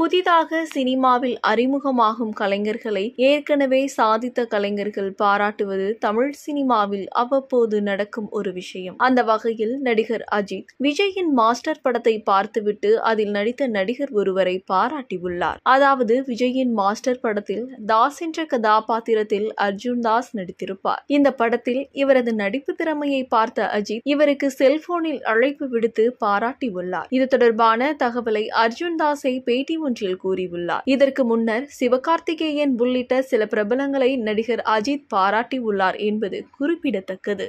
புதிதாக சினிமாவில் அறிமுகமாகும் கலைஞர்களை ஏற்கனவே சாதித்த கலைஞர்கள் பாராட்டுவது தமிழ் சினிமாவில் அவ்வப்போது நடக்கும் ஒரு விஷயம் அந்த வகையில் நடிகர் அஜித் விஜயின் மாஸ்டர் படத்தை பார்த்துவிட்டு அதில் நடித்த நடிகர் ஒருவரை பாராட்டியுள்ளார் அதாவது விஜயின் மாஸ்டர் படத்தில் தாஸ் என்ற கதாபாத்திரத்தில் அர்ஜுன் தாஸ் நடித்திருப்பார் இந்த படத்தில் இவரது நடிப்பு திறமையை பார்த்த அஜித் இவருக்கு செல்போனில் அழைப்பு விடுத்து பாராட்டியுள்ளார் இது தொடர்பான தகவலை அர்ஜுன் தாஸை பேட்டி ஒன்றில் கூறியுள்ளார் இதற்கு முன்னர் சிவகார்த்திகேயன் உள்ளிட்ட சில பிரபலங்களை நடிகர் அஜித் பாராட்டியுள்ளார் என்பது குறிப்பிடத்தக்கது